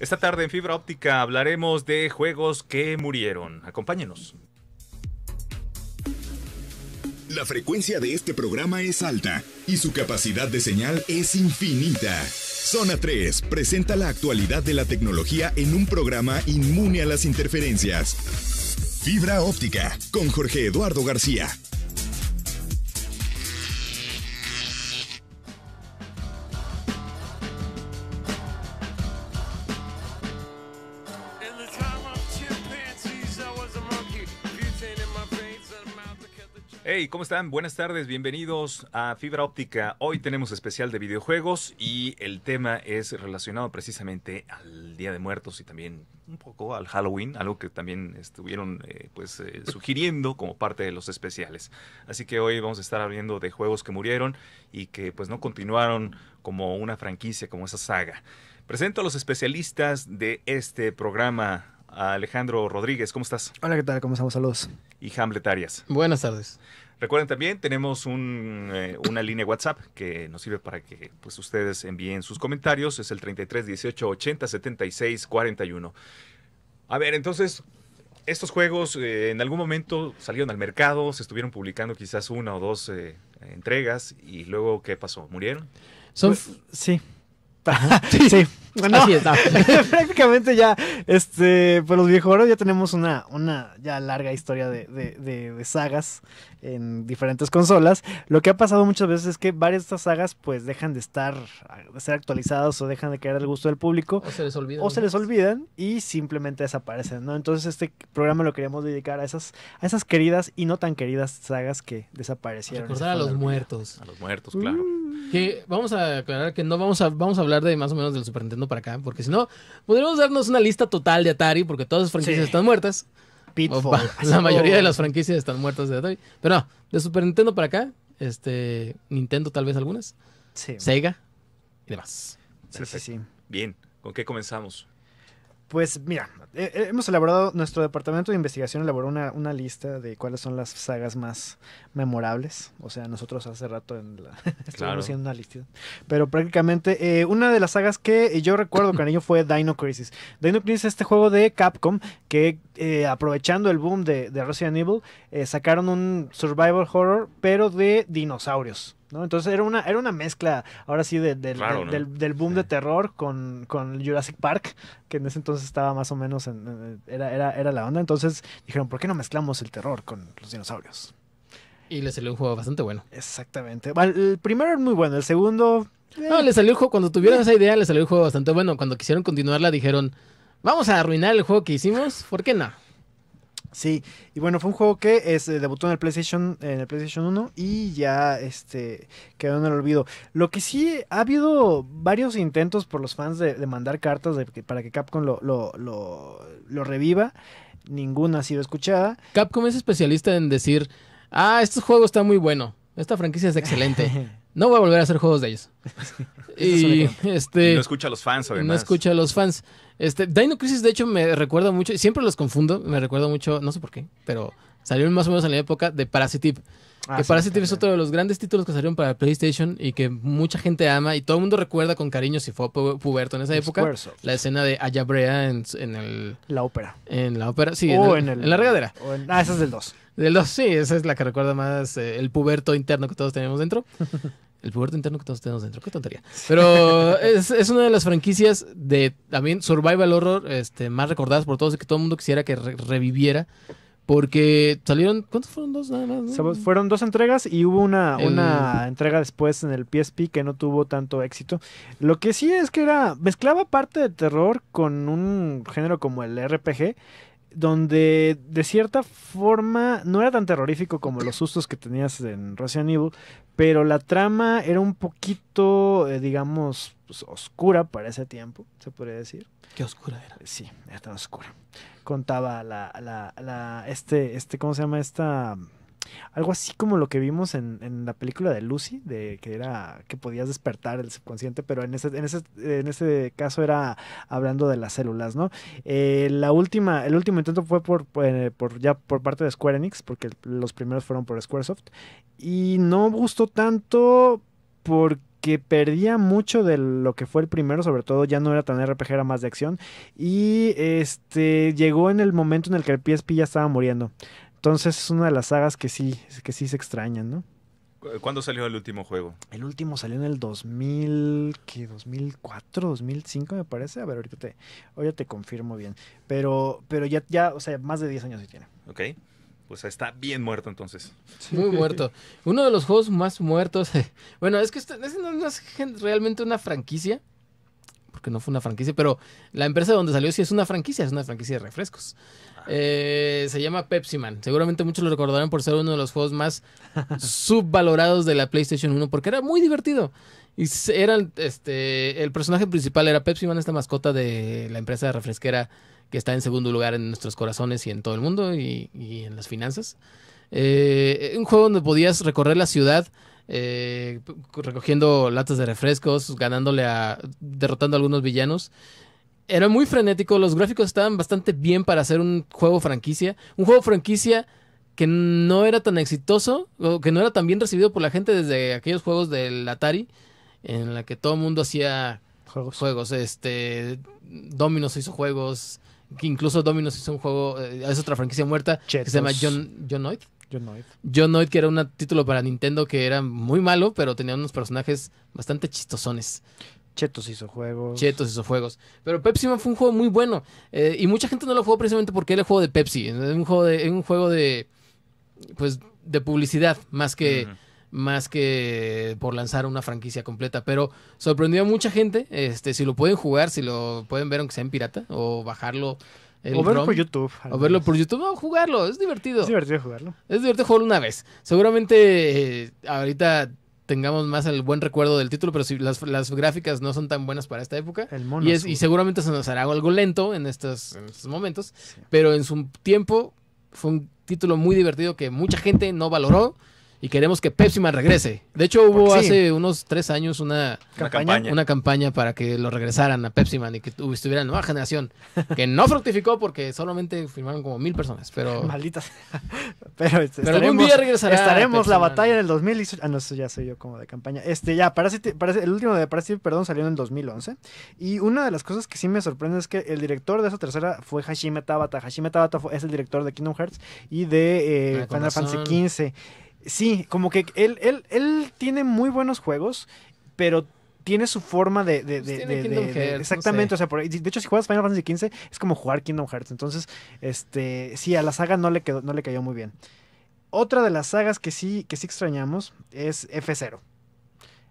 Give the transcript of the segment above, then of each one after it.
Esta tarde en Fibra Óptica hablaremos de juegos que murieron. Acompáñenos. La frecuencia de este programa es alta y su capacidad de señal es infinita. Zona 3 presenta la actualidad de la tecnología en un programa inmune a las interferencias. Fibra óptica con Jorge Eduardo García, ¿cómo están? Buenas tardes, bienvenidos a Fibra Óptica. Hoy tenemos especial de videojuegos y el tema es relacionado precisamente al Día de Muertos y también un poco al Halloween, algo que también estuvieron eh, pues eh, sugiriendo como parte de los especiales. Así que hoy vamos a estar hablando de juegos que murieron y que pues no continuaron como una franquicia, como esa saga. Presento a los especialistas de este programa. Alejandro Rodríguez, ¿cómo estás? Hola, ¿qué tal? ¿Cómo estamos? Saludos. Y Hamlet Arias. Buenas tardes. Recuerden también, tenemos eh, una línea WhatsApp que nos sirve para que pues, ustedes envíen sus comentarios. Es el 33 18 80 76 41. A ver, entonces, estos juegos eh, en algún momento salieron al mercado, se estuvieron publicando quizás una o dos eh, entregas y luego, ¿qué pasó? ¿Murieron? Son, pues, sí, sí. prácticamente ya, este, pues los viejoros ya tenemos una, una ya larga historia de, de, sagas en diferentes consolas. Lo que ha pasado muchas veces es que varias de estas sagas pues dejan de estar, ser actualizadas o dejan de caer al gusto del público. O se les olvidan. y simplemente desaparecen, ¿no? Entonces este programa lo queríamos dedicar a esas, a esas queridas y no tan queridas sagas que desaparecieron. A los muertos. A los muertos, claro. Mm, que vamos a aclarar que no vamos a, vamos a hablar de más o menos del Super Nintendo para acá, porque si no, podríamos darnos una lista total de Atari, porque todas las franquicias están muertas. Pitfall. la mayoría de las franquicias están muertas de Atari. Pero no, de Super Nintendo para acá, este, Nintendo tal vez algunas. Sega y demás. Sí, sí, sí. Bien, ¿con qué comenzamos? Pues mira, eh, eh, hemos elaborado, nuestro departamento de investigación elaboró una, una, lista de cuáles son las sagas más, memorables. O sea, nosotros hace rato en la, haciendo una lista. Pero prácticamente eh, una de las sagas que eh, yo recuerdo con ello fue Dino Crisis. Dino Crisis es este juego de Capcom que eh, aprovechando el boom de, de Resident Evil sacaron un survival horror pero de dinosaurios. ¿no? Entonces era una, era una mezcla, ahora sí, del, boom de terror con, con, Jurassic Park, que en ese entonces estaba más o menos en, era, era, era la onda. Entonces dijeron, ¿por qué no mezclamos el terror con los dinosaurios? Y le salió un juego bastante bueno. Exactamente. El primero es muy bueno, el segundo. Eh. No, le salió el juego. Cuando tuvieron esa idea, le salió un juego bastante bueno. Cuando quisieron continuarla, dijeron: Vamos a arruinar el juego que hicimos, ¿por qué no? Sí, y bueno, fue un juego que este, debutó en el PlayStation, en el PlayStation 1 y ya este quedó en el olvido. Lo que sí ha habido varios intentos por los fans de, mandar cartas para que Capcom lo reviva. Ninguna ha sido escuchada. Capcom es especialista en decir ah, este juego está muy bueno, esta franquicia es excelente. No voy a volver a hacer juegos de ellos. y este, no escucha a los fans, No escucha a los fans. Este, Dino Crisis, de hecho, me recuerda mucho, siempre los confundo, me recuerda mucho, no sé por qué, pero salieron más o menos en la época de Parasitip. Ah, que es otro de los grandes títulos que salieron para PlayStation y que mucha gente ama y todo el mundo recuerda con cariño si fue puberto en esa época. La escena de Ayabrea en, La ópera. En la ópera, sí. O en, la regadera. ah, esa es del 2. Los, sí, esa es la que recuerda más eh, el puberto interno que todos tenemos dentro. El puberto interno que todos tenemos dentro, qué tontería. Pero es, una de las franquicias de también Survival Horror este, más recordadas por todos y que todo el mundo quisiera que reviviera. Porque salieron, ¿cuántos fueron dos nada más? Fueron dos entregas y hubo una, una entrega después en el PSP que no tuvo tanto éxito. Lo que sí es que era, mezclaba parte de terror con un género como el RPG donde de cierta forma no era tan terrorífico como los sustos que tenías en Resident Evil, pero la trama era un poquito, eh, digamos, pues, oscura para ese tiempo, se podría decir. ¿Qué oscura era? Sí, era tan oscura. Contaba la, la, la, este, este, ¿cómo se llama esta? algo así como lo que vimos en, la película de Lucy, de que era que podías despertar el subconsciente, pero en ese, en ese, en ese caso era hablando de las células, ¿no? Eh, la última, el último intento fue por, eh, por, ya por parte de Square Enix, porque los primeros fueron por Squaresoft, y no gustó tanto porque perdía mucho de lo que fue el primero, sobre todo ya no era tan RPG, era más de acción. Y este llegó en el momento en el que el PSP ya estaba muriendo. Entonces es una de las sagas que sí, que sí se extrañan, ¿no? ¿Cuándo salió el último juego? El último salió en el 2000, ¿qué? 2004, 2005 me parece. A ver, ahorita te, te confirmo bien. Pero, pero ya, ya, o sea, más de 10 años se tiene. Ok. Pues está bien muerto entonces. Muy muerto. Uno de los juegos más muertos. Bueno, es que este, no es realmente una franquicia porque no fue una franquicia, pero la empresa donde salió sí es una franquicia, es una franquicia de refrescos. Ah. Eh, se llama Pepsi Man. Seguramente muchos lo recordarán por ser uno de los juegos más subvalorados de la PlayStation 1 porque era muy divertido. Y era este, el personaje principal era Pepsi Man, esta mascota de la empresa de refresquera que está en segundo lugar en nuestros corazones y en todo el mundo y, en las finanzas. Eh, un juego donde podías recorrer la ciudad eh, recogiendo latas de refrescos, ganándole a, derrotando a algunos villanos. Era muy frenético, los gráficos estaban bastante bien para hacer un juego franquicia. Un juego franquicia que no era tan exitoso, que no era tan bien recibido por la gente desde aquellos juegos del Atari, en la que todo el mundo hacía juegos. Este, Dominos hizo juegos, incluso Dominos hizo un juego, eh, es otra franquicia muerta, que se llama John, Noyd. John Noid. John que era un título para Nintendo que era muy malo, pero tenía unos personajes bastante chistosones. Chetos hizo juegos. Chetos hizo juegos. Pero Pepsi fue un juego muy bueno. Eh, y mucha gente no lo jugó precisamente porque era el juego de Pepsi. Es un juego de, un juego de. Pues de publicidad. Más que. Más que por lanzar una franquicia completa. Pero sorprendió a mucha gente. Este, si lo pueden jugar, si lo pueden ver, aunque sea en pirata. O bajarlo o verlo por YouTube. O verlo por YouTube. No, jugarlo. Es divertido. Es divertido jugarlo. Es divertido jugarlo una vez. Seguramente eh, ahorita tengamos más el buen recuerdo del título, pero si las, gráficas no son tan buenas para esta época. El y, y, seguramente se nos hará algo lento en estos, momentos. Pero en su tiempo fue un título muy divertido que mucha gente no valoró y queremos que Pepsi Man regrese. De hecho, hubo hace unos tres años una, campaña. para que lo regresaran a Pepsi Man y que estuviera nueva generación, que no fructificó porque solamente firmaron como mil personas. Pero, Malditas. Este, pero, algún día regresará. Estaremos la batalla del 2018. Ah, no, eso ya soy yo como de campaña. Este, ya, parece el último de parece perdón, salió en el 2011. Y una de las cosas que sí me sorprende es que el director de esa tercera fue Hashime Tabata. Hashime Tabata es el director de Kingdom Hearts y de eh, ah, Final Fantasy XV. Sí, como que él, él, él tiene muy buenos juegos, pero tiene su forma de. exactamente, o sea, de hecho, si juegas Final Fantasy XV, es como jugar Kingdom Hearts. Entonces, este, sí, a la saga no le, no le cayó muy bien. Otra de las sagas que sí, que sí extrañamos es F0.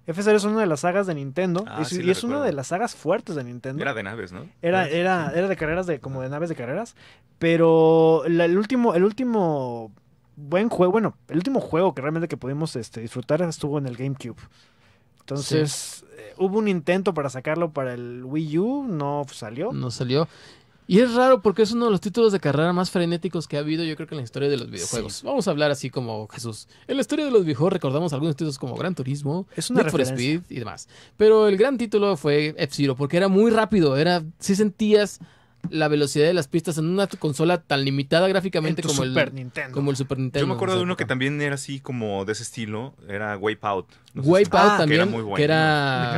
F0 es una de las sagas de Nintendo. Ah, y, es una de las sagas fuertes de Nintendo. Era de naves, ¿no? Era, era, era de carreras, de, como de naves de carreras. Pero el último, el último buen juego. Bueno, el último juego que realmente que pudimos este, disfrutar estuvo en el GameCube. Entonces, eh, hubo un intento para sacarlo para el Wii U, no salió. No salió. Y es raro porque es uno de los títulos de carrera más frenéticos que ha habido, yo creo que en la historia de los videojuegos. Vamos a hablar así como Jesús. En la historia de los videojuegos recordamos algunos títulos como Gran Turismo, es for Speed y demás. Pero el gran título fue F-Zero porque era muy rápido, era si sentías la velocidad de las pistas en una consola tan limitada gráficamente como el como el Super Nintendo. Yo me acuerdo de uno que también era así como de ese estilo, era Wipeout. No Wipeout también, que era, muy bueno, era,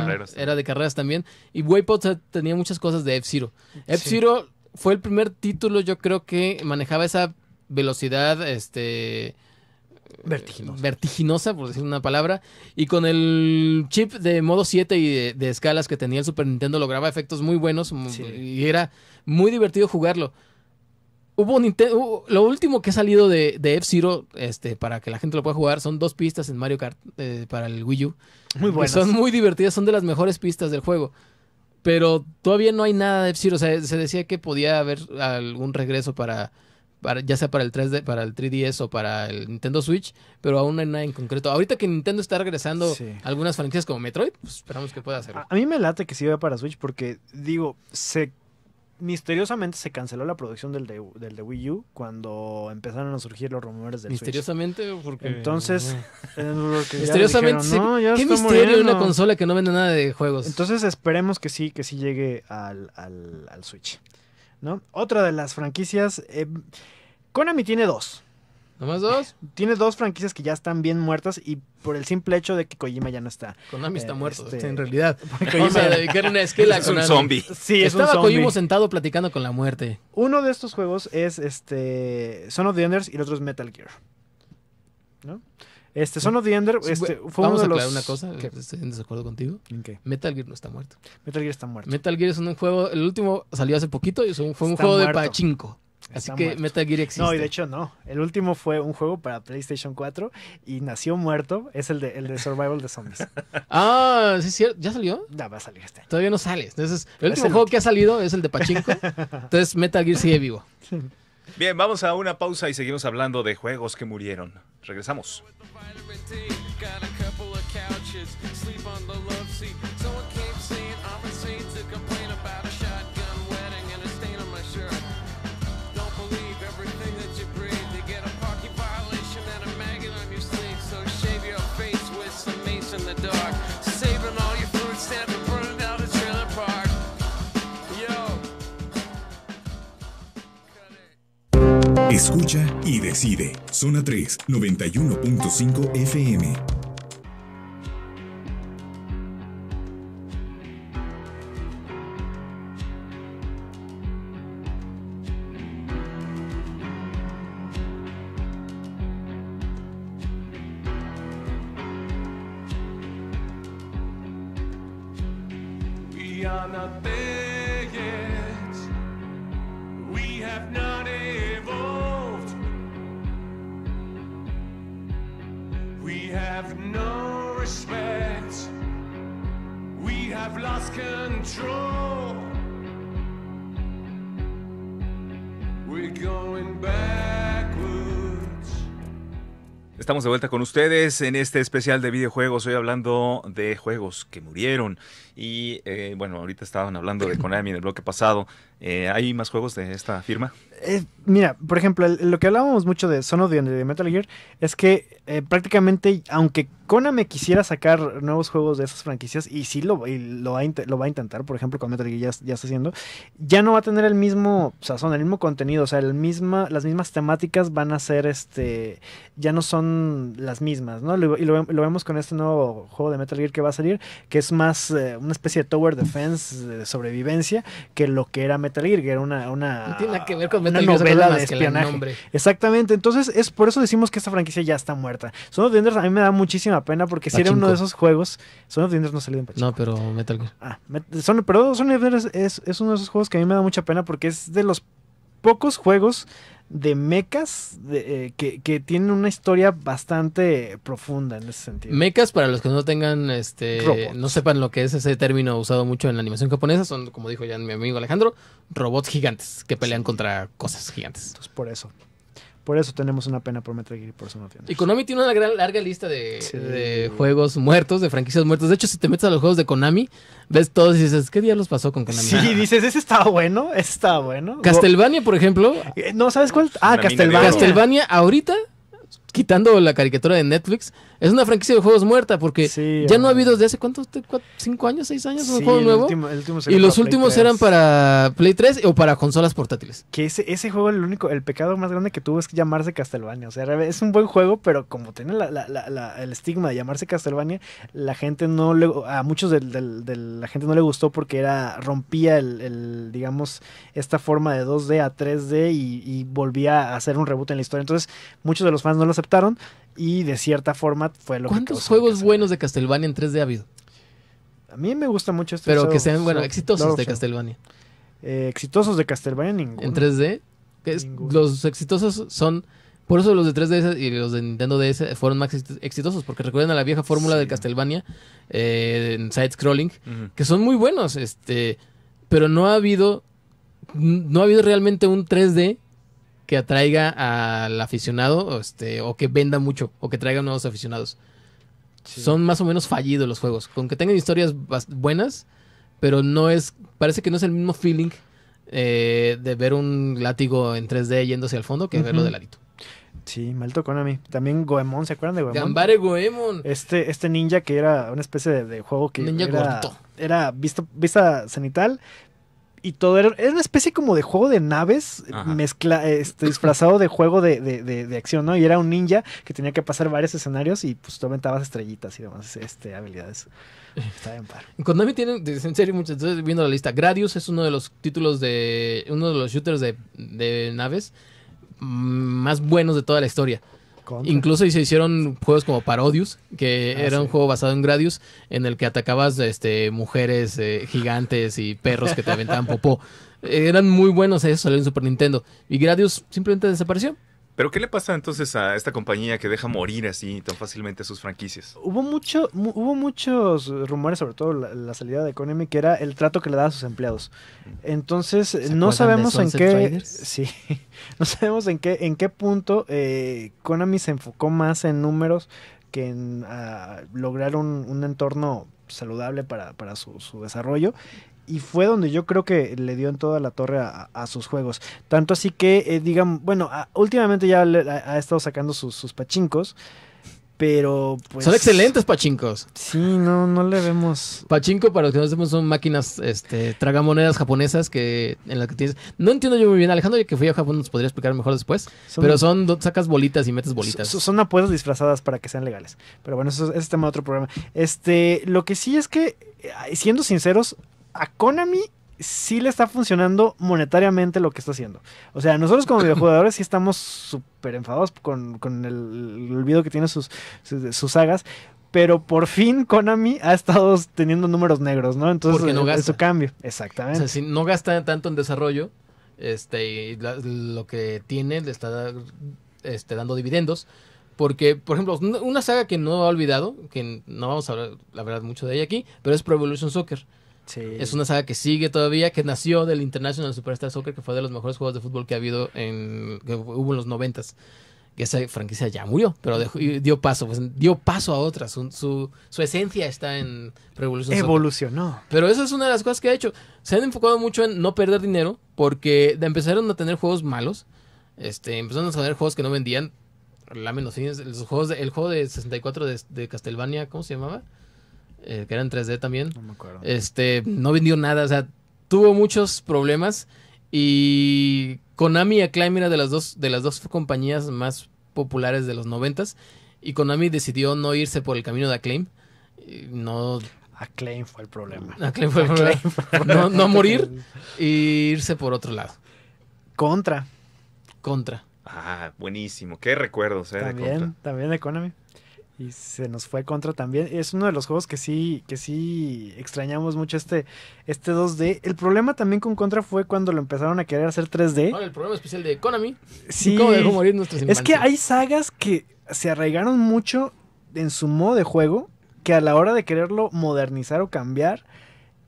de carreras, también y Wipeout tenía muchas cosas de F-Zero. zero fue el primer título, yo creo que manejaba esa velocidad este Vertiginosa. vertiginosa. por decir una palabra. Y con el chip de modo 7 y de, escalas que tenía el Super Nintendo, lograba efectos muy buenos. Y era muy divertido jugarlo. Hubo un lo último que ha salido de, F-Zero, este, para que la gente lo pueda jugar, son dos pistas en Mario Kart eh, para el Wii U. Muy buenas. Son muy divertidas, son de las mejores pistas del juego. Pero todavía no hay nada de F-Zero. O sea, se decía que podía haber algún regreso para, ya sea para el 3D, para el 3DS o para el Nintendo Switch, pero aún no hay nada en concreto. Ahorita que Nintendo está regresando algunas franquicias como Metroid, pues, esperamos que pueda hacerlo. A, mí me late que sí vaya para Switch porque digo, se misteriosamente se canceló la producción del de, Wii U cuando empezaron a surgir los rumores del misteriosamente porque entonces misteriosamente qué misterio una consola que no vende nada de juegos entonces esperemos que sí que sí llegue al, Switch no otra de las franquicias eh, Konami tiene dos ¿Nomás dos? Tiene dos franquicias que ya están bien muertas y por el simple hecho de que Kojima ya no está. Konami está eh, muerto, este, en realidad. Kojima a una esquela es un zombie. Sí, es Estaba un zombie. Kojima sentado platicando con la muerte. Uno de estos juegos es este Son of the Enders y el otro es Metal Gear. ¿No? Este, Son of the Ender este, fue Vamos uno de a aclarar una cosa, estoy en desacuerdo contigo. ¿En qué? Metal Gear no está muerto. Metal Gear está muerto. Metal Gear es un juego, el último salió hace poquito y fue un, juego de pachinko. Así que Metal Gear existe. No, y de hecho no. El último fue un juego para PlayStation 4 y nació muerto. Es el de, el de Survival de Zombies. ah, sí, cierto. ¿Ya salió? No, va a salir este Todavía no sale. Entonces, el último juego que ha salido es el de Pachinko. Entonces, Metal Gear sigue vivo. Bien, vamos a una pausa y seguimos hablando de juegos que murieron. Regresamos. Escucha y decide. Zona 3, 91.5 FM. de vuelta con ustedes en este especial de videojuegos. Hoy hablando de juegos que murieron. Y eh, bueno, ahorita estaban hablando de Konami en el bloque pasado. Eh, ¿Hay más juegos de esta firma? mira, por ejemplo, lo que hablábamos mucho de Son de Metal Gear es que eh, prácticamente, aunque Konami quisiera sacar nuevos juegos de esas franquicias, y sí lo, lo, va, a intentar, por ejemplo, con Metal Gear ya, está haciendo, ya no va a tener el mismo son el mismo contenido, o sea, el misma, las mismas temáticas van a ser, este, ya no son las mismas, ¿no? y lo, vemos con este nuevo juego de Metal Gear que va a salir, que es más eh, una especie de Tower Defense eh, de sobrevivencia que lo que era Metal Gear, que era una... tiene que ver con Metal una novela de espionaje. Exactamente, entonces es por eso decimos que esta franquicia ya está muerta. Son of the Enders a mí me da muchísima pena porque si era uno de esos juegos, Son of the Enders no salió en Pachinko. No, pero Metal Gear. Ah, son, pero Son of the Enders es, es uno de esos juegos que a mí me da mucha pena porque es de los pocos juegos de mecas eh, que, tienen una historia bastante profunda en ese sentido. mecas para los que no tengan, este, no sepan lo que es ese término usado mucho en la animación japonesa, son, como dijo ya mi amigo Alejandro, robots gigantes que pelean contra cosas gigantes. Entonces, por eso. Por eso tenemos una pena por meter y por su Y Konami tiene una gran, larga lista de, juegos muertos, de franquicias muertas. De hecho, si te metes a los juegos de Konami, ves todos y dices, ¿qué día los pasó con Konami? Sí, dices, ese estaba bueno, ese estaba bueno. Castlevania, por ejemplo. Eh, no, ¿sabes cuál? Ah, Castlevania. Castlevania ahorita quitando la caricatura de Netflix, es una franquicia de juegos muerta porque ya no ha habido desde hace cuántos, cinco años, seis años un juego nuevo. y los últimos eran para Play 3 o para consolas portátiles. Que ese, ese juego, el único, el pecado más grande que tuvo es llamarse Castlevania. O sea, es un buen juego, pero como tiene el estigma de llamarse Castlevania, la gente no le, a muchos de, la gente no le gustó porque era, rompía el, digamos, esta forma de 2D a 3D y, y volvía a hacer un reboot en la historia. Entonces, muchos de los fans no los aceptaron y de cierta forma fue lo ¿Cuántos juegos buenos de Castlevania en 3D ha habido? A mí me gusta mucho este Pero que sean, bueno, eh, exitosos de Castlevania. exitosos de Castlevania, En 3D, es, los exitosos son... Por eso los de 3DS y los de Nintendo DS fueron más exitosos, porque recuerden a la vieja fórmula de del Castlevania eh, en side-scrolling, que son muy buenos, este, pero no ha habido, no ha habido realmente un 3D que atraiga al aficionado este, o que venda mucho o que traiga nuevos aficionados. Son más o menos fallidos los juegos, con que tengan historias buenas, pero no es, parece que no es el mismo feeling eh, de ver un látigo en 3D yéndose al fondo que verlo del verlo de ladito. Sí, a mí. También Goemon, ¿se acuerdan de Goemon? Gambare Goemon. Este, este ninja que era una especie de, juego que era, visto, vista cenital, y todo era, era, una especie como de juego de naves mezcla, este, disfrazado de juego de, de, de, acción, ¿no? Y era un ninja que tenía que pasar varios escenarios y pues tú aventabas estrellitas y demás este, habilidades. Está bien par. Konami tiene, en serio, muchas viendo la lista. Gradius es uno de los títulos de, uno de los shooters de, naves mm, más buenos de toda la historia. Incluso y se hicieron juegos como Parodius, que ah, era un juego basado en Gradius, en el que atacabas este, mujeres eh, gigantes y perros que te aventaban popó. eran muy buenos esos, salió en Super Nintendo. Y Gradius simplemente desapareció. Pero ¿qué le pasa entonces a esta compañía que deja morir así tan fácilmente sus franquicias? Hubo mucho, hubo muchos rumores, sobre todo la, salida de Konami, que era el trato que le daba a sus empleados. Entonces, no sabemos en qué. No sabemos en qué, en qué punto eh, Konami se enfocó más en números que en ah, lograr un, entorno saludable para, su, su, desarrollo y fue donde yo creo que le dio en toda la torre a, sus juegos. Tanto así que, eh, digan, bueno, últimamente ya ha estado sacando sus, sus pachincos. Pero pues. Son excelentes pachincos. Sí, no, no le vemos. Pachinko, para los que no sabemos, son máquinas, este, tragamonedas japonesas que en las que tienes. No entiendo yo muy bien. Alejandro, que fui a Japón, nos podría explicar mejor después. Pero son, sacas bolitas y metes bolitas. Son, apuestas disfrazadas para que sean legales. Pero bueno, eso, ese es tema de otro programa. Este, lo que sí es que, eh, siendo sinceros, a Konami sí le está funcionando monetariamente lo que está haciendo. O sea, nosotros como videojuegadores sí estamos súper enfadados con, el, olvido que tiene sus, sus, sagas. Pero por fin Konami ha estado teniendo números negros, ¿no? Entonces eh, su cambio. Exactamente. O sea, si no gasta tanto en desarrollo, este, lo que tiene le está este, dando dividendos. Porque, por ejemplo, una saga que no ha olvidado, que no vamos a hablar, mucho de ella aquí, pero es Pro Evolution Soccer. Es una saga que sigue todavía, que nació del International Superstar Soccer, que fue de los mejores juegos de fútbol que ha habido en, hubo en los noventas. Que esa franquicia ya murió, pero dejó, dio paso, pues, dio paso a otras. Su, esencia está en Revolution Evolucionó. Pero esa es una de las cosas que ha hecho. Se han enfocado mucho en no perder dinero, porque empezaron a tener juegos malos. Este, empezaron a tener juegos que no vendían. La menos, los juegos el juego de 64 de, de Castlevania, ¿cómo se llamaba? Eh, que eran 3D también. No Este, no vendió nada, o sea, tuvo muchos problemas y Konami y Acclaim era de las dos de las dos compañías más populares de los noventas y Konami decidió no irse por el camino de Acclaim. No Acclaim fue el problema. Acclaim fue el problema. No, morir e irse por otro lado. Contra. Contra. Ah, buenísimo. Qué recuerdos, eh, También, también de Konami y se nos fue contra también. Es uno de los juegos que sí, que sí extrañamos mucho este, este 2D. El problema también con Contra fue cuando lo empezaron a querer hacer 3D. Ah, el problema especial de Konami. Sí. Es que hay sagas que se arraigaron mucho en su modo de juego que a la hora de quererlo modernizar o cambiar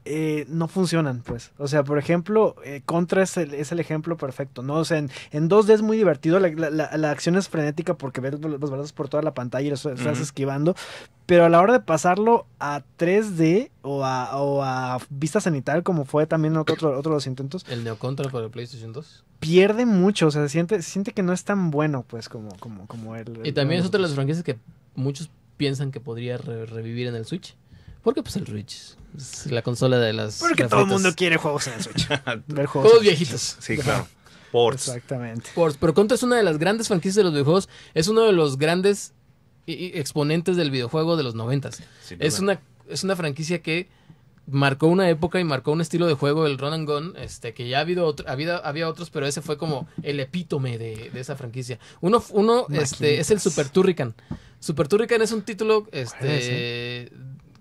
eh, no funcionan, pues. O sea, por ejemplo, eh, Contra es el, ejemplo perfecto, ¿no? O sea, en, 2D es muy divertido, la, acción es frenética porque ves los brazos por toda la pantalla y estás esquivando, pero a la hora de pasarlo a 3D o a, o a vista sanitaria, como fue también otro, otro de los intentos. ¿El Neo para el PlayStation 2? Pierde mucho, o sea, se siente, siente que no es tan bueno, pues, como, como, como él. Y también es otra de las franquicias que muchos piensan que podría revivir en el Switch. Porque pues el Switch es la consola de las... Porque todo el mundo quiere juegos en el Switch. juegos, viejitos. Sí, claro. Ports. Exactamente. Ports. Pero Contra es una de las grandes franquicias de los videojuegos. Es uno de los grandes exponentes del videojuego de los noventas. Es una, es una franquicia que marcó una época y marcó un estilo de juego, el Run and Gun, este, que ya ha habido otro, había, otros, pero ese fue como el epítome de, esa franquicia. Uno, uno este, es el Super Turrican. Super Turrican es un título este,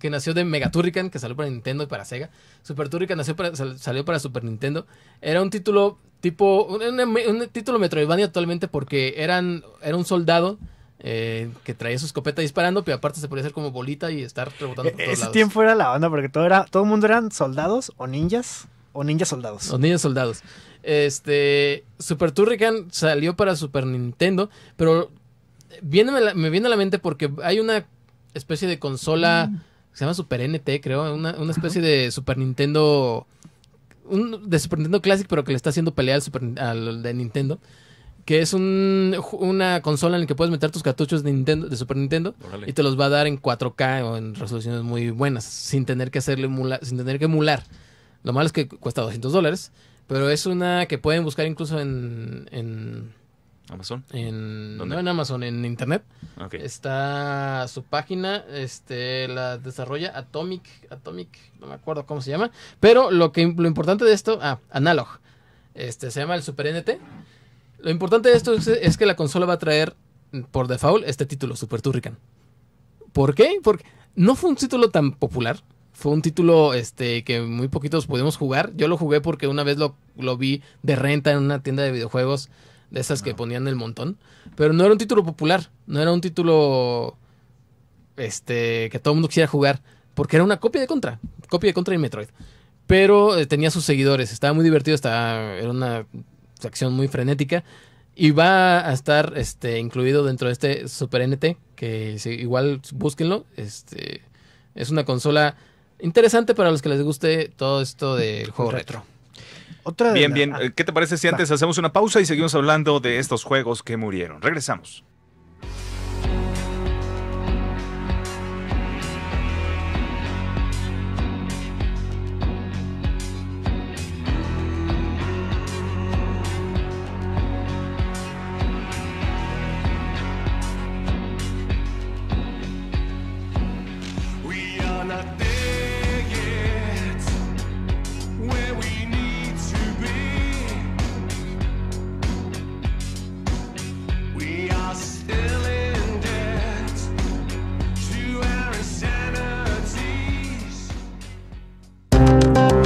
que nació de Mega que salió para Nintendo y para Sega. Super Turrican nació salió para Super Nintendo. Era un título tipo, un, título Metroidvania actualmente porque eran, era un soldado eh, que traía su escopeta disparando, pero aparte se podía hacer como bolita y estar rebotando por e-, todos Ese tiempo era la onda, porque todo era, todo el mundo eran soldados o ninjas, o ninjas soldados. O ninjas soldados. Este, Super Turrican salió para Super Nintendo, pero viene, me viene a la mente porque hay una especie de consola... Mm se llama Super NT, creo, una, especie de Super Nintendo, un, de Super Nintendo Classic, pero que le está haciendo pelea al, al de Nintendo, que es una consola en la que puedes meter tus cartuchos de, Nintendo, de Super Nintendo y te los va a dar en 4K o en resoluciones muy buenas, sin tener que hacerle sin tener que emular. Lo malo es que cuesta 200 dólares, pero es una que pueden buscar incluso en Amazon. En, No en Amazon, en internet. Está su página, este, la desarrolla Atomic, Atomic, no me acuerdo cómo se llama, pero lo que lo importante de esto, ah, Analog, este, se llama el Super NT. Lo importante de esto es, que la consola va a traer por default este título, Super Turrican. ¿Por qué? Porque no fue un título tan popular. Fue un título este, que muy poquitos pudimos jugar. Yo lo jugué porque una vez lo, lo vi de renta en una tienda de videojuegos de esas que ponían el montón. Pero no era un título popular, no era un título este, que todo el mundo quisiera jugar, porque era una copia de Contra, copia de Contra y Metroid. Pero eh, tenía sus seguidores, estaba muy divertido, estaba, era una acción muy frenética. Y va a estar este, incluido dentro de este Super NT, que igual búsquenlo. Este, es una consola interesante para los que les guste todo esto del juego retro. Otra bien, bien. Ah. Eh, ¿Qué te parece si antes hacemos una pausa y seguimos hablando de estos juegos que murieron? Regresamos.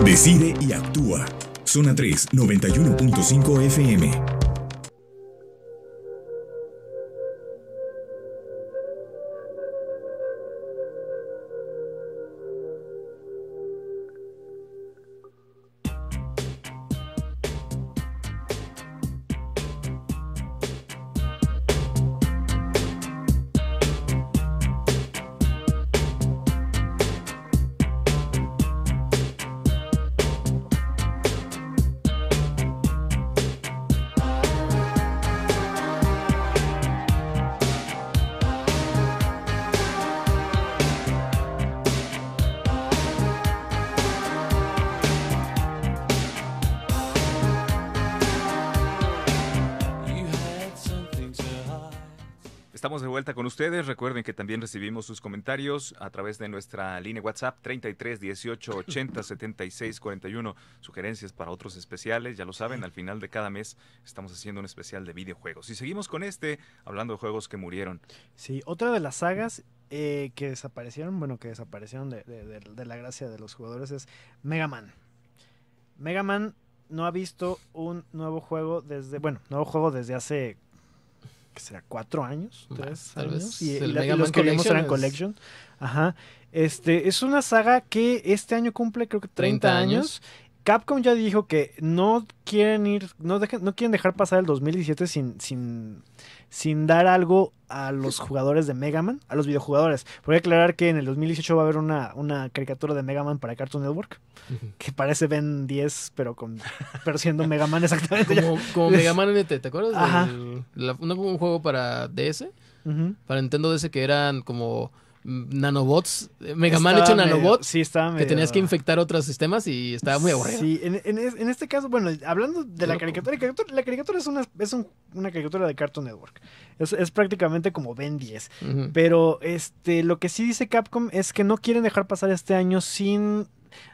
Decide y actúa. Zona 3, 91.5 FM. Recuerden que también recibimos sus comentarios a través de nuestra línea WhatsApp 33 18 80 76 41. Sugerencias para otros especiales, ya lo saben, al final de cada mes estamos haciendo un especial de videojuegos. Y seguimos con este, hablando de juegos que murieron. Sí, otra de las sagas eh, que desaparecieron, bueno, que desaparecieron de, la gracia de los jugadores es Mega Man. Mega Man no ha visto un nuevo juego desde, bueno, nuevo juego desde hace que será cuatro años, tres años. y, el Mega los que vimos eran Collection. Ajá. Este, es una saga que este año cumple creo que 30, años. Capcom ya dijo que no quieren ir, no, dejen, no quieren dejar pasar el 2017 sin, sin, sin dar algo a los jugadores de Mega Man, a los videojugadores. Voy a aclarar que en el 2018 va a haber una, una caricatura de Mega Man para Cartoon Network, que parece Ben 10, pero, con, pero siendo Mega Man exactamente. como, Mega Man NT, ¿te acuerdas? un, juego para DS, para Nintendo DS que eran como nanobots. Mega Man hecho nanobots. Sí, estaba Que tenías que infectar otros sistemas y estaba muy aburrido. en, este caso, bueno, hablando de la caricatura, la caricatura es una, es una caricatura de Cartoon Network. Es, prácticamente como Ben 10. Pero este, lo que sí dice Capcom es que no quieren dejar pasar este año sin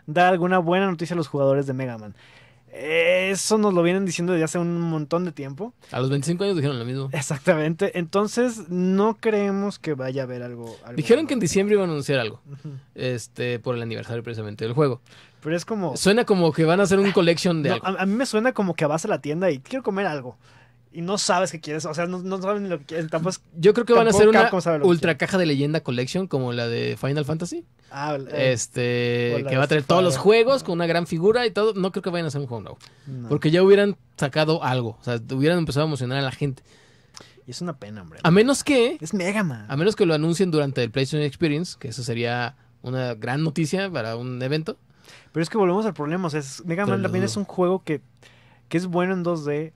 dar alguna buena noticia a los jugadores de Mega Man. Eso nos lo vienen diciendo desde hace un montón de tiempo. A los 25 años dijeron lo mismo. Exactamente. Entonces, no creemos que vaya a haber algo. dijeron que en diciembre iban a anunciar algo. Este, por el aniversario precisamente del juego. Pero es como. Suena como que van a hacer un ah, collection de algo. a, mí me suena como que vas a la tienda y quiero comer algo y no sabes qué quieres, o sea, no, sabes ni lo que quieres. Tampoco, Yo creo que van a ser una ultra caja de leyenda collection como la de Final Fantasy. Ah, este, que va a traer todos los juegos con una gran figura y todo. No creo que vayan a hacer un juego nuevo. Porque ya hubieran sacado algo, o sea, hubieran empezado a emocionar a la gente. Y es una pena, hombre. A menos que. Es Mega Man. A menos que lo anuncien durante el PlayStation Experience, que eso sería una gran noticia para un evento. Pero es que volvemos al problema. O sea, Mega Man también es un juego que, que es bueno en 2D,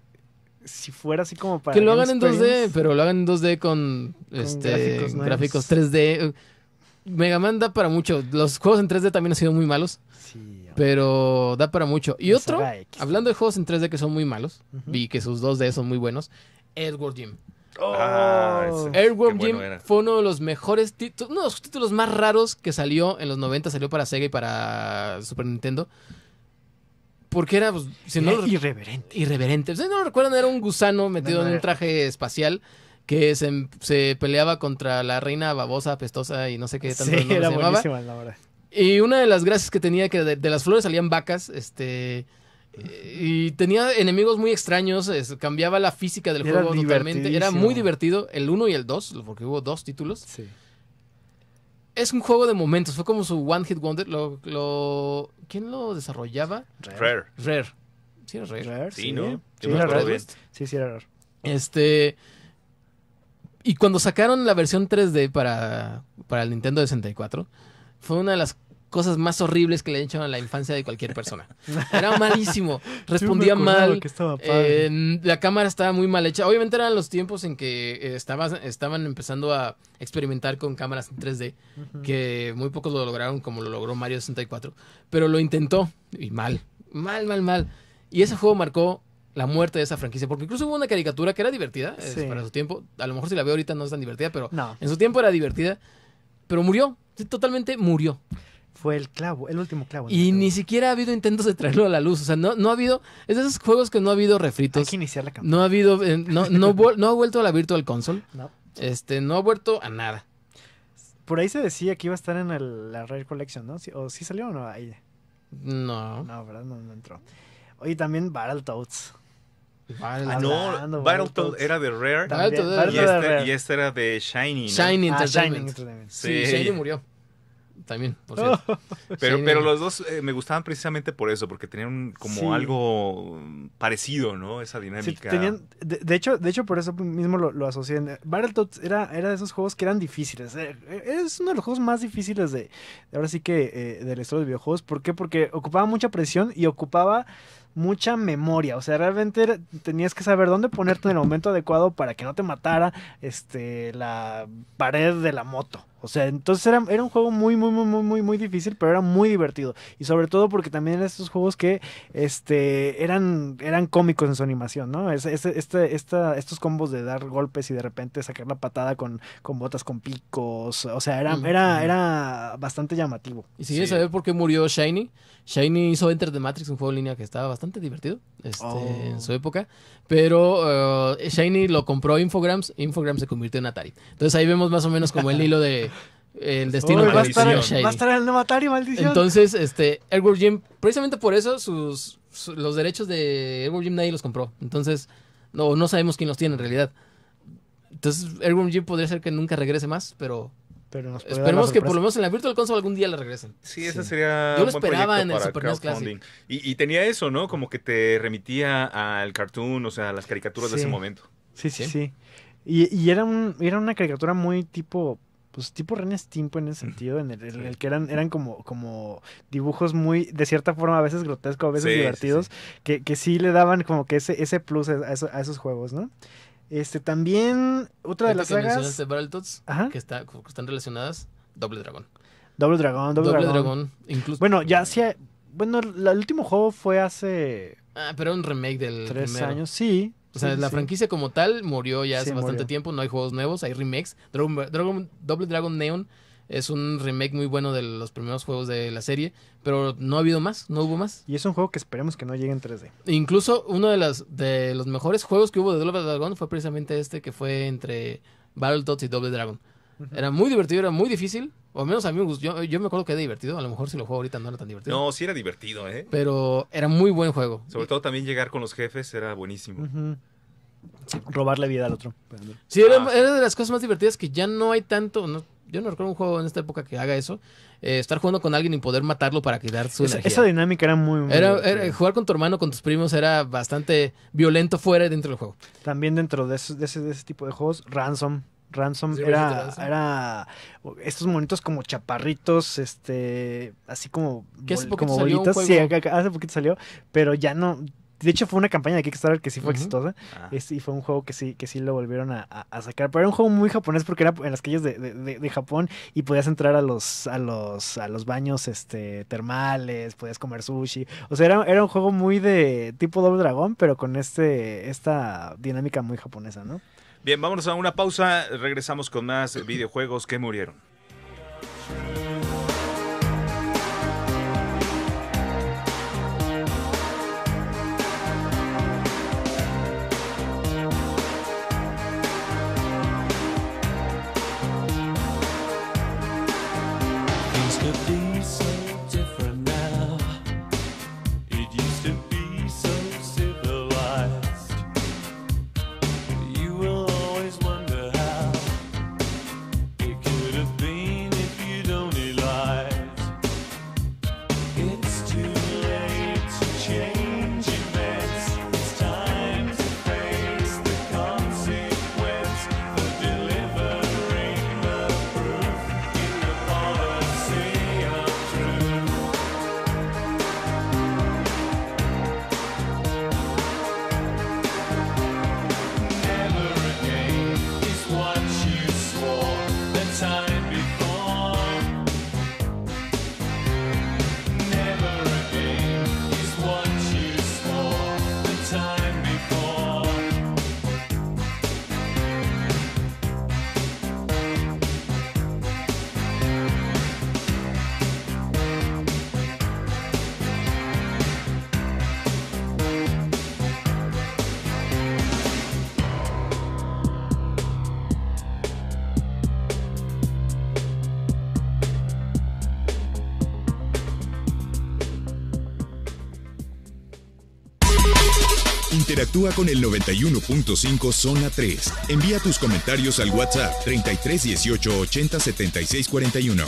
si fuera así como para. Que lo hagan en 2D, pero lo hagan en 2D con, este, gráficos, 3D. Mega Man da para mucho. Los juegos en 3D también han sido muy malos. Sí. Pero da para mucho. Y otro, hablando de juegos en 3D que son muy malos, y vi que sus 2D son muy buenos, Edward Jim. Ah, oh, ah, Jim fue uno de los mejores títulos, uno de los títulos más raros que salió en los 90, salió para Sega y para Super Nintendo. Porque era, pues, si no, irreverente. Irreverente. no lo recuerdan, era un gusano metido en un traje espacial que se, peleaba contra la reina babosa, apestosa y no sé qué tanto sí, era buenísima, la verdad. Y una de las gracias que tenía que de, las flores salían vacas, este y tenía enemigos muy extraños, cambiaba la física del juego totalmente, era muy divertido el 1 y el 2, porque hubo dos títulos. Sí es un juego de momentos. Fue como su One Hit Wonder. ¿Quién lo desarrollaba? Rare. Rare. Sí, era Rare. sí, ¿no? era Rare. Sí, sí, era Rare. Este. Y cuando sacaron la versión 3D para, para el Nintendo 64, fue una de las cosas más horribles que le han a la infancia de cualquier persona. Era malísimo, respondía mal. la cámara estaba muy mal hecha. Obviamente eran los tiempos en que eh, estaban empezando a experimentar con cámaras en 3D, que muy pocos lo lograron como lo logró Mario 64, pero lo intentó y mal, mal, mal, mal. Y ese juego marcó la muerte de esa franquicia. Porque incluso hubo una caricatura que era divertida para su tiempo. A lo mejor si la veo ahorita no es tan divertida, pero en su tiempo era divertida. Pero murió, totalmente murió fue el clavo, el último clavo. Y ni siquiera ha habido intentos de traerlo a la luz. O sea, no, no ha habido. Es de esos juegos que no ha habido refritos. la campaña. No ha habido. Eh, no, no, ha vuelto a la Virtual Console. No. Este, no ha vuelto a nada. Por ahí se decía que iba a estar en la Rare Collection, ¿no? ¿O sí salió o no? No. No, ¿verdad? No, entró. Oye, también Battletoads. Ah, no, Battletoads era de Rare. Este, y, este, era de Shining. Shining, ah, Sí. sí, murió también, por oh. cierto. pero, pero los dos eh, me gustaban precisamente por eso, porque tenían como algo mm, parecido, ¿no? Esa dinámica. tenían, de, hecho, de hecho, por eso mismo lo, lo asocié. Eh, Battletoads era, era de esos juegos que eran difíciles. Eh, es uno de los juegos más difíciles de, ahora sí que, del estilo de videojuegos. ¿Por qué? Porque ocupaba mucha presión y ocupaba mucha memoria. O sea, realmente tenías que saber dónde ponerte en el momento adecuado para que no te matara este, la pared de la moto. O sea, entonces era, era un juego muy, muy, muy, muy, muy, muy difícil, pero era muy divertido. Y sobre todo porque también eran estos juegos que este, eran, eran cómicos en su animación, ¿no? Es, este, esta, estos combos de dar golpes y de repente sacar la patada con, con botas con picos. O sea, era, era, era bastante llamativo. Y si quieres saber por qué murió Shiny, Shiny hizo Enter the Matrix, un juego en línea que estaba bastante divertido este, en su oh. época. Pero eh, Shiny lo compró Infograms. Infogrames se convirtió en Atari. Entonces ahí vemos más o menos como el hilo de el destino de va, a va a estar el nuevo Atari, maldición. Entonces, este, Edward Jim, precisamente por eso, sus, los derechos de Edward Jim nadie los compró. Entonces, no, no sabemos quién los tiene en realidad. Entonces, el Jim podría ser que nunca regrese más, pero pero Esperemos que por lo menos en la Virtual Console algún día la regresen. Sí, esa sería. Yo lo esperaba en el Super Classic. Y, tenía eso, ¿no? Como que te remitía al cartoon, o sea, a las caricaturas de ese momento. Sí, sí, sí. Y, era, un, era una caricatura muy tipo. Pues tipo renes pues, Stimpo en ese sentido, en el, que eran, eran como, como dibujos muy, de cierta forma, a veces grotescos, a veces divertidos, Que, sí le daban como que ese, ese plus a esos juegos, ¿no? Este también, otra de las sagas. que está, que están relacionadas, Doble Dragón. Doble Dragón, Doble, Doble Dragón. Incluso, bueno, ya hacía. Bueno, el último juego fue hace. Ah, pero era un remake del. Tres años, sí. O sea, la franquicia como tal murió ya hace bastante tiempo, no hay juegos nuevos, hay remakes. Dragon, Dragon, Double Dragon Neon es un remake muy bueno de los primeros juegos de la serie, pero no ha habido más, no hubo más. Y es un juego que esperemos que no llegue en 3D. Incluso uno de, los mejores juegos que hubo de Double Dragon fue precisamente este que fue entre Battletoads y Double Dragon. Era muy divertido, era muy difícil. O al menos a mí me gustó. Yo, me acuerdo que era divertido. A lo mejor si lo juego ahorita no era tan divertido. No, sí era divertido, ¿eh? Pero era muy buen juego. Sobre todo también llegar con los jefes era buenísimo. Robarle vida al otro. Sí, ah. era, de las cosas más divertidas que ya no hay tanto yo no recuerdo un juego en esta época que haga eso. Eh, estar jugando con alguien y poder matarlo para quitar su esa, Esa dinámica era muy... jugar con tu hermano, con tus primos, era bastante violento fuera y dentro del juego. También dentro de, ese, tipo de juegos, Ransom. Ransom era, era, estos monitos como chaparritos, este, así como, como bolitas. Sí, hace poquito salió, pero ya no, de hecho, fue una campaña de Kickstarter que sí fue exitosa. Ah. y fue un juego que sí, que sí lo volvieron a, sacar. Pero era un juego muy japonés porque era en las calles de, Japón y podías entrar a los, a los, a los baños este, termales, podías comer sushi. O sea, era, era un juego muy de tipo Doble Dragón, pero con este, esta dinámica muy japonesa, ¿no? Bien, vámonos a una pausa. Regresamos con más videojuegos que murieron. Interactúa con el 91.5 Zona 3. Envía tus comentarios al WhatsApp 3318 18 80 76 41.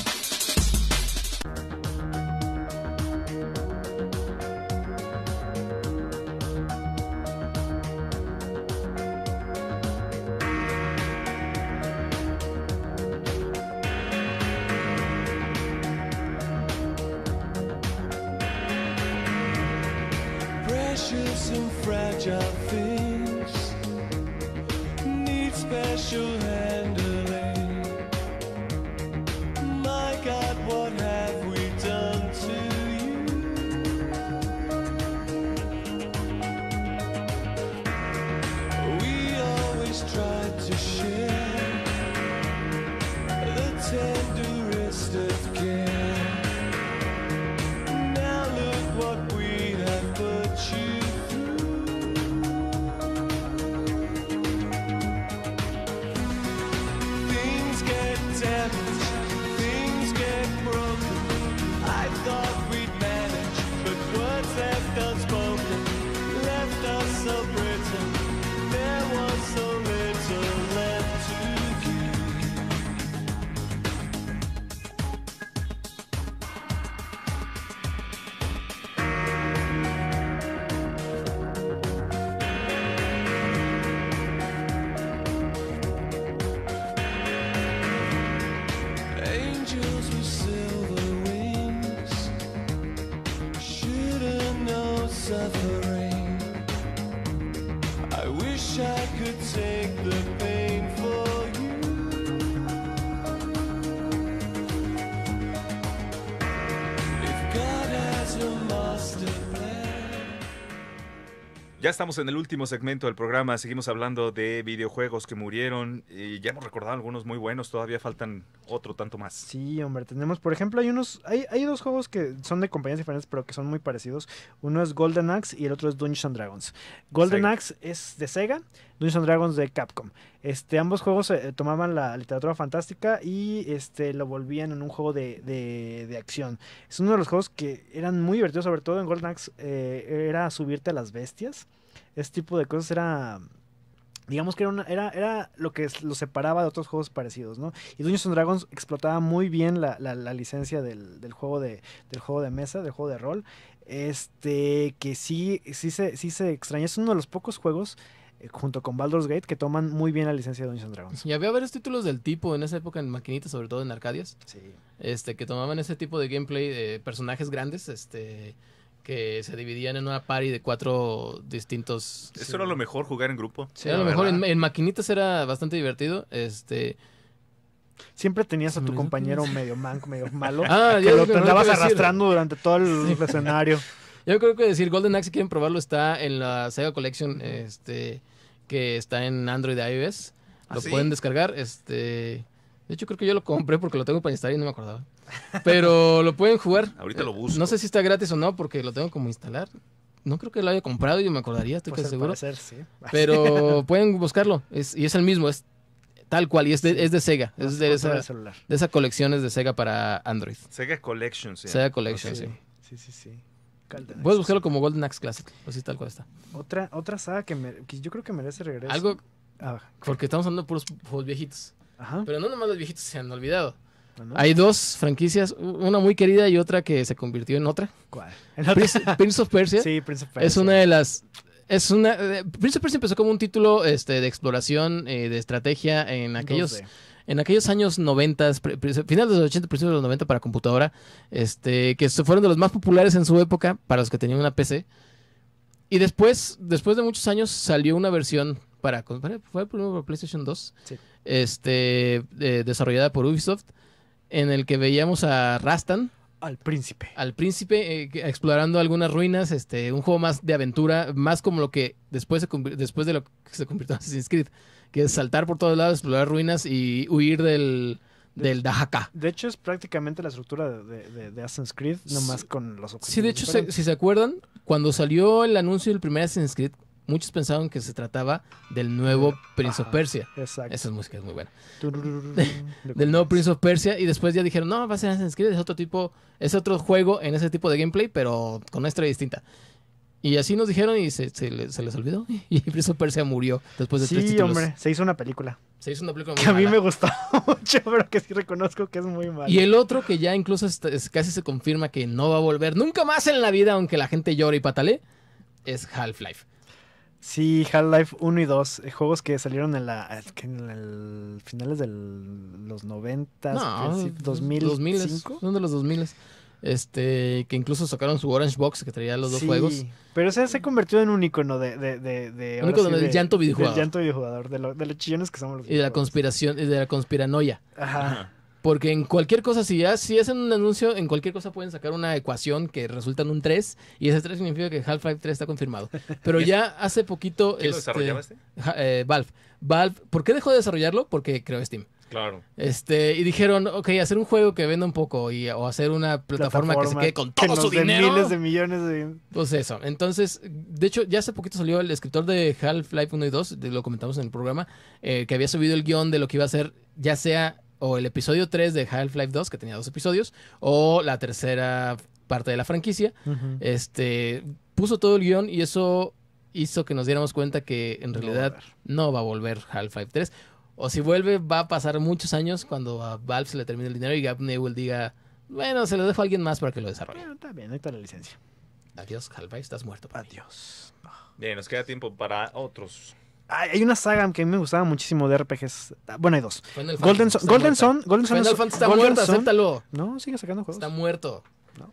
Ya estamos en el último segmento del programa, seguimos hablando de videojuegos que murieron y ya hemos recordado algunos muy buenos, todavía faltan otro tanto más. Sí, hombre, tenemos, por ejemplo, hay unos, hay, dos juegos que son de compañías diferentes pero que son muy parecidos. Uno es Golden Axe y el otro es Dungeons Dragons. Golden Axe es de Sega, Dungeons Dragons de Capcom. Este, ambos juegos eh, tomaban la literatura fantástica y este, lo volvían en un juego de, acción. Es uno de los juegos que eran muy divertidos, sobre todo en Golden Axe, eh, era subirte a las bestias. Este tipo de cosas era digamos que era, era, era, lo que lo separaba de otros juegos parecidos, ¿no? Y Dungeons and Dragons explotaba muy bien la, la, licencia del, del, juego de, del juego de mesa, del juego de rol, este, que sí, sí, se, sí se extraña, es uno de los pocos juegos eh, junto con Baldur's Gate, que toman muy bien la licencia de Dungeons and Dragons. Y había varios títulos del tipo en esa época en maquinitas, sobre todo en Arcadias. Sí. Este, que tomaban ese tipo de gameplay de personajes grandes, este, que se dividían en una party de cuatro distintos. Eso era lo mejor, jugar en grupo. Sí, era lo mejor. En, maquinitas era bastante divertido. Este. Siempre tenías a tu compañero medio manco, medio malo. Ah, que lo andabas arrastrando durante todo el escenario. Yo creo que decir Golden Axe, si quieren probarlo, está en la Sega Collection, este, que está en Android iOS. Lo ¿Ah, pueden descargar. Este. De hecho, creo que yo lo compré porque lo tengo para instalar y no me acordaba. Pero lo pueden jugar. Ahorita lo eh, busco. No sé si está gratis o no porque lo tengo como instalar. No creo que lo haya comprado, y yo me acordaría, estoy pues casi seguro. sí. Pero pueden buscarlo. y es el mismo, es tal cual. Y es de, es de Sega. es de esa, de, colección es de Sega para Android. Sega Collection, sí. Sega Collection, sí. Sí, sí, sí. Puedes buscarlo como Golden Axe Classic, así tal cual está. Otra, otra saga que, yo creo que merece regreso. Algo. Ah, porque estamos hablando de puros juegos viejitos. Pero no nomás los viejitos se han olvidado. Ah, Hay dos franquicias, una muy querida y otra que se convirtió en otra. ¿Cuál? Prince, of Persia. Sí, Prince of Persia. Es una de las. Es una. Eh, Prince of Persia empezó como un título este, de exploración, eh, de estrategia en aquellos. En aquellos años 90, finales de los 80, principios de los 90 para computadora, este, que fueron de los más populares en su época para los que tenían una PC. Y después, después de muchos años, salió una versión para. ¿Fue el primero para PlayStation 2? Sí este, eh, desarrollada por Ubisoft, en el que veíamos a Rastan. Al príncipe. Al príncipe eh, explorando algunas ruinas, este, un juego más de aventura, más como lo que después, después de lo que se convirtió en Assassin's Creed, que es saltar por todos lados, explorar ruinas y huir del, del Dahaka. De hecho, es prácticamente la estructura de, Assassin's Creed, nomás con los Sí, de hecho, si se acuerdan, cuando salió el anuncio del primer Assassin's Creed, muchos pensaron que se trataba del nuevo Prince of Persia. Exacto. Esa música es muy buena. del nuevo Prince of Persia y después ya dijeron, no, va a ser Assassin's es otro tipo, es otro juego en ese tipo de gameplay, pero con una historia distinta. Y así nos dijeron y se, les, olvidó. Y Prince of Persia murió después de sí, tres Sí, hombre, se hizo una película. Se hizo una película muy Que a mí me gustó mucho, pero que sí reconozco que es muy mala. Y el otro que ya incluso casi se confirma que no va a volver nunca más en la vida, aunque la gente llore y patale, es Half-Life. Sí, Half-Life 1 y 2, eh, juegos que salieron en la finales de los 90, 2005. 2000, de los 2000. Este, que incluso sacaron su Orange Box que traía los dos sí, juegos. Pero se, ha convertido en un icono de. de, de, de un de, llanto videojugador. de, de, los chillones que somos los Y de la conspiración, y de la conspiranoia. Ajá. Porque en cualquier cosa, si, ya, si hacen un anuncio, en cualquier cosa pueden sacar una ecuación que resulta en un 3. Y ese 3 significa que Half-Life 3 está confirmado. Pero ya hace poquito. Este, este? Eh, Valve. Valve. ¿Por qué dejó de desarrollarlo? Porque creó Steam. Claro. Este, y dijeron, ok, hacer un juego que venda un poco y, o hacer una plataforma, que se quede con todo que su miles de millones de Pues eso. Entonces, de hecho, ya hace poquito salió el escritor de Half-Life 1 y 2, lo comentamos en el programa, eh, que había subido el guión de lo que iba a hacer ya sea o el episodio 3 de Half-Life 2, que tenía dos episodios, o la tercera parte de la franquicia. Este puso todo el guión y eso hizo que nos diéramos cuenta que en realidad no va a volver Half-Life 3. O si vuelve, va a pasar muchos años cuando a Valve se le termine el dinero y Gab Newell diga, bueno, se lo dejo a alguien más para que lo desarrolle. está bien, está la licencia. Adiós, Half-Life, estás muerto. Adiós. Bien, nos queda tiempo para otros hay una saga que a mí me gustaba muchísimo de RPGs. Ah, bueno, hay dos. Golden Sun. Golden Sun. Golden Sun. está muerto, acéptalo. No, sigue sacando juegos. Está muerto.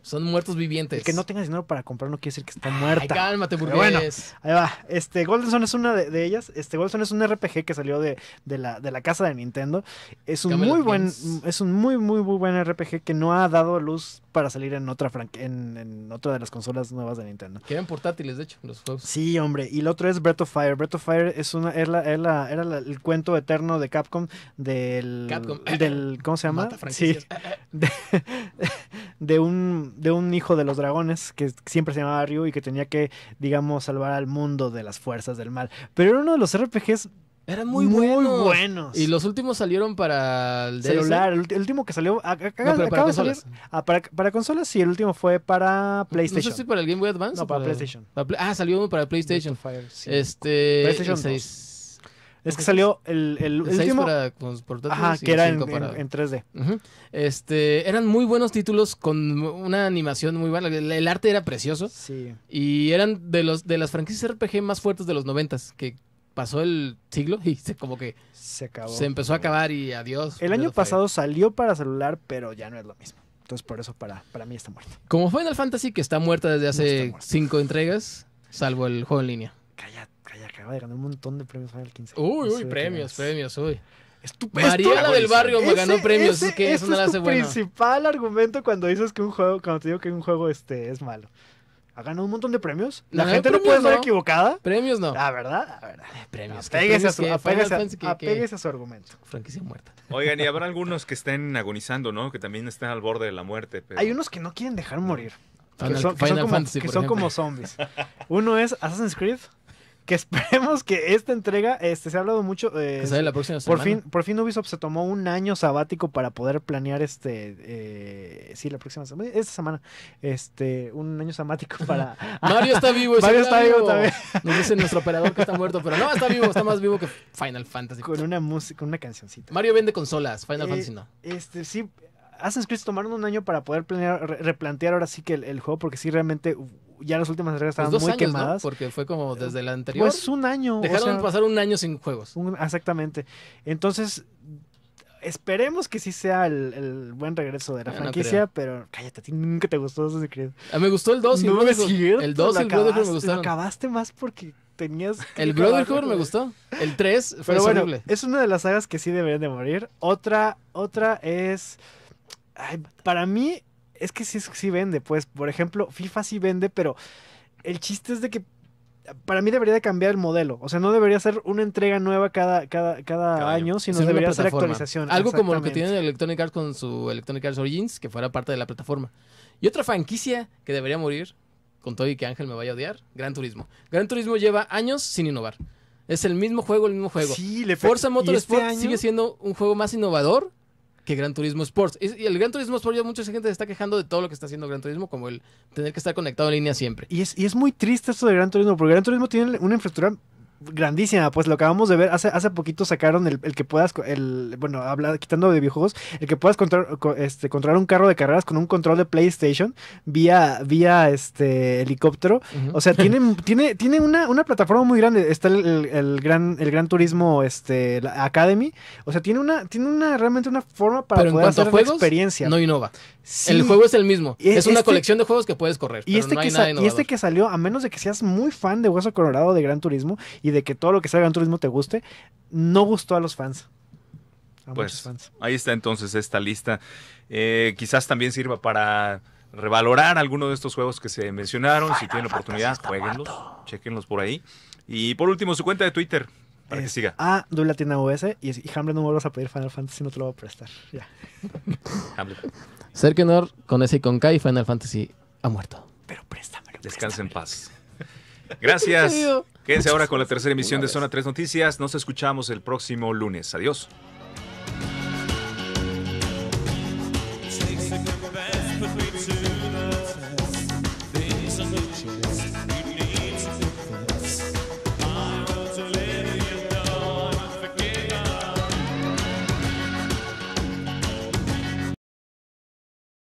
Son muertos vivientes. que no tengas dinero para comprar no quiere decir que está muerta. Ay, cálmate, burgués. ahí va. Este, Golden Sun es una de, ellas. Este, Golden Sun es un RPG que salió de, de, la, casa de Nintendo. Es un muy buen, es un muy, muy, muy buen RPG que no ha dado luz para salir en otra en, en, otra de las consolas nuevas de Nintendo. Que eran portátiles, de hecho, los juegos. Sí, hombre. Y el otro es Breath of Fire. Breath of Fire es una, era era el cuento eterno de Capcom del. Del, ¿Cómo se llama? de un de un hijo de los dragones que siempre se llamaba Ryu y que tenía que, digamos, salvar al mundo de las fuerzas del mal. Pero era uno de los RPGs eran muy, buenos. Y los últimos salieron para el celular. El, último que salió. para consolas. Salir, para, consolas sí, el último fue para PlayStation. No sé para el Game Boy Advance. No, para, PlayStation. ah, salió uno para PlayStation. Este. PlayStation 6. Es que salió el, el, para que era en, en, 3D. Este, eran muy buenos títulos con una animación muy buena. El, arte era precioso. Sí. Y eran de los de las franquicias RPG más fuertes de los noventas, que pasó el siglo y se, como que se acabó. Se empezó a acabar y adiós. El año pasado salió para celular, pero ya no es lo mismo. Entonces por eso para, para mí está muerto Como Final Fantasy, que está muerta desde hace cinco entregas, salvo el juego en línea. Cállate acaba de ganar un montón de premios el 15. Uy, uy, premios, premios, uy. Estupendo. Mariela del barrio me ganó premios. que eso, es tu principal argumento cuando dices que un juego, cuando te digo que un juego este es malo. Ha ganado un montón de premios. La gente no puede estar equivocada. Premios no. La verdad, la verdad. Eh, premios. Apéguese, a, su, argumento. Franquicia muerta. Oigan, y habrá algunos que estén agonizando, ¿no? Que también estén al borde de la muerte. Hay unos que no quieren dejar morir. Ah, que son, como, que son como zombies. Uno es Assassin's Creed, que esperemos que esta entrega, este, se ha hablado mucho. Eh, que sale la próxima semana. Por fin, por fin Ubisoft se tomó un año sabático para poder planear este, eh, sí, la próxima semana, esta semana, este, un año sabático para. Mario está vivo, Mario está, vivo. también. Nos dice nuestro operador que está muerto, pero no, está vivo, está más vivo que Final Fantasy. Con una música, con una cancioncita. Mario vende consolas, Final eh, Fantasy no. Este, sí, Assassin's Creed tomaron un año para poder planear, replantear ahora sí que el juego, porque sí realmente ya las últimas entregas pues estaban muy años, quemadas. Porque fue como eh, desde la anterior. Pues un año. Dejaron pasar un año sin juegos. exactamente. Entonces, esperemos que sí sea el, buen regreso de la franquicia, pero cállate, a ti nunca te gustó Assassin's Creed. Ah, me gustó el 2 y no me es el 2 y el Brotherhood me gustaron. acabaste más porque tenías. El Brotherhood me gustó. El 3 fue horrible. Es una de las sagas que sí deberían de morir. Otra, otra es. para mí, es que sí, sí vende, pues, por ejemplo, FIFA sí vende, pero el chiste es de que para mí debería cambiar el modelo. O sea, no debería ser una entrega nueva cada, cada, año, sino debería ser actualización. Algo como lo que tiene Electronic Arts con su Electronic Arts Origins, que fuera parte de la plataforma. Y otra franquicia que debería morir, con todo y que Ángel me vaya a odiar, Gran Turismo. Gran Turismo lleva años sin innovar. Es el mismo juego, el mismo juego. Sí, le Forza este Motorsport sigue siendo un juego más innovador que Gran Turismo Sports. Y el Gran Turismo Sports, ya mucha gente se está quejando de todo lo que está haciendo Gran Turismo, como el tener que estar conectado en línea siempre. Y es, y es muy triste esto de Gran Turismo, porque Gran Turismo tiene una infraestructura grandísima, pues lo acabamos de ver, hace, hace poquito sacaron el, que puedas, bueno, quitando de videojuegos, el que puedas este, controlar un carro de carreras con un control de PlayStation vía, vía este helicóptero. O sea, tiene, tiene, tiene una, plataforma muy grande. Está el, gran, el gran turismo este, Academy. O sea, tiene una, tiene una realmente una forma para poder hacer experiencia. No innova. El juego es el mismo. Es, una este colección de juegos que puedes correr. Este no y este que salió, a menos de que seas muy fan de Hueso Colorado de Gran Turismo, y de que todo lo que sea en Turismo te guste, no gustó a los fans. A pues, muchos fans. Ahí está entonces esta lista. Eh, quizás también sirva para revalorar alguno de estos juegos que se mencionaron. si tienen oportunidad, jueguenlos, chequenlos por ahí. Y por último, su cuenta de Twitter. Para que siga. Ah, duela tiene OS y, y Hamlet no me vuelvas a pedir Final Fantasy, no te lo voy a prestar. Ya. Hamlet. con S y con K Final Fantasy ha muerto. Pero préstamelo. Descansa en paz. Gracias. Quédense ahora con la tercera emisión de Zona 3 Noticias. Nos escuchamos el próximo lunes. Adiós.